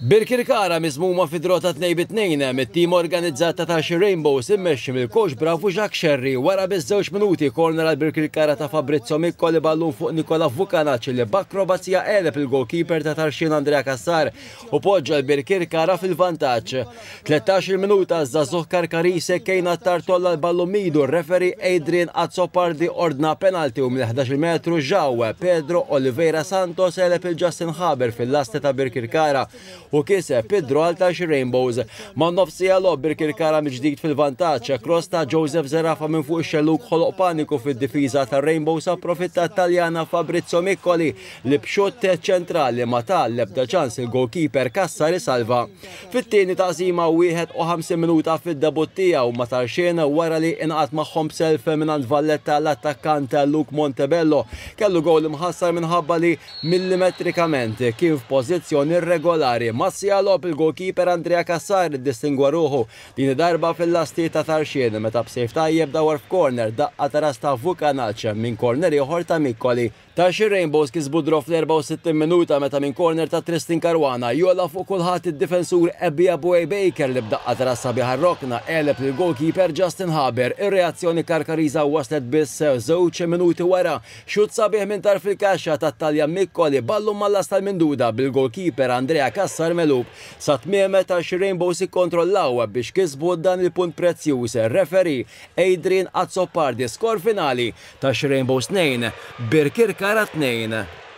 Birkirkara mizmuma fi drota tnej bitnejn hemm it-tim organizzata ta' xi Rainbows immexxi mill-koċ Bravu Jack Sherry wara biż-żewġ minuti korner għal Birkirkara ta' Fabrizzo Mikko li ballun fuq Nikola Vukanaċ li b'akrobazzija qeleb il-goalkeeper ta' Tarxin Andrea Kassar u poġġa l Kara fil-vantaġġ. 13 minuta żagħżugħ Karise kejna tartolla l ballu midu referi Adrian Azzopardi ordna penalti u mill-11 metru ġawwe Pedro Oliveira Santos elep il-Justin Haber fil-lasti ta' Birkirkara u kiseb id-drol ta' Rainbows ma' nofsija lobbir kara miġdijt fil-vantaċ cross ta' Joseph Zerafa minn fuq xelluk ħoloq paniku fil-difiża ta' Rainbows approfitta Taljana Fabrizzo Miccoli li bxut ċentrali ma ta' lebda ċans il-goalkeeper li salva. Fit-tieni ta' zima wieħed u 50 minuta fid-debuttija u ma tarxien wara li inqat maħħom self minant Valletta l-attakkant Luke Montebello kellu gowl imħassar minħabba li millimetrikament kien pozizjoni regolari Kassari. Massija Lop il-goalkeeper Andrea Kassari, distingwa ruħu din darba fil-lasti ta' tarxien meta b'sejf tajjeb dawar f'korner daqqa taras ta' Vukanalċa minn Corner joħor ta' Mikkoli. Tarxi Rainbows kisbu drof l-64 minuta meta minn korner ta' Tristin Karwana jolla fuq kulħadd id-difensur Ebbi Abuej Baker li b'daqqa taras biħar rokna eleb il-goalkeeper Justin Haber. Ir-reazzjoni Karkariza waslet biss żewġ minuti wara. Xut sabiħ minn tarf il-kaxxa ta' Talja Mikkoli ballu mallas tal-minduda bil-goalkeeper Andrea kassar melub. Sat miemet għax Rainbows kontrollawa biex kisbu dan il-punt prezzjuż referi Adrian Azzopardi skor finali ta' Rainbows 2 Birkir Kara 2.